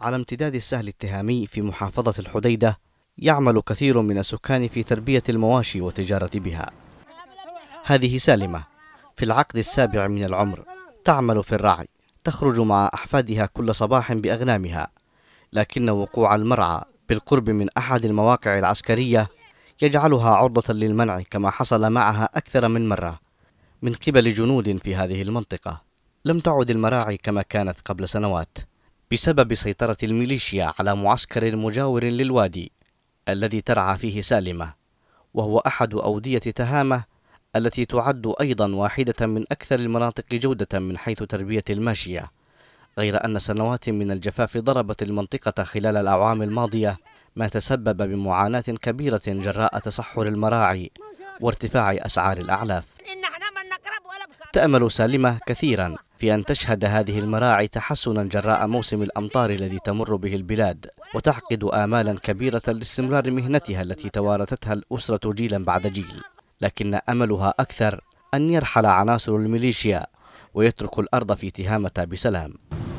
على امتداد السهل التهامي في محافظة الحديدة يعمل كثير من السكان في تربية المواشي وتجارة بها هذه سالمة في العقد السابع من العمر تعمل في الرعي تخرج مع أحفادها كل صباح بأغنامها لكن وقوع المرعى بالقرب من أحد المواقع العسكرية يجعلها عرضة للمنع كما حصل معها أكثر من مرة من قبل جنود في هذه المنطقة لم تعد المراعي كما كانت قبل سنوات بسبب سيطرة الميليشيا على معسكر مجاور للوادي الذي ترعى فيه سالمة وهو أحد أودية تهامة التي تعد أيضا واحدة من أكثر المناطق جودة من حيث تربية الماشية غير أن سنوات من الجفاف ضربت المنطقة خلال الأعوام الماضية ما تسبب بمعاناة كبيرة جراء تصحر المراعي وارتفاع أسعار الأعلاف تأمل سالمة كثيرا في أن تشهد هذه المراعي تحسنا جراء موسم الأمطار الذي تمر به البلاد وتعقد آمالا كبيرة لاستمرار مهنتها التي توارثتها الأسرة جيلا بعد جيل لكن أملها أكثر أن يرحل عناصر الميليشيا ويترك الأرض في تهامة بسلام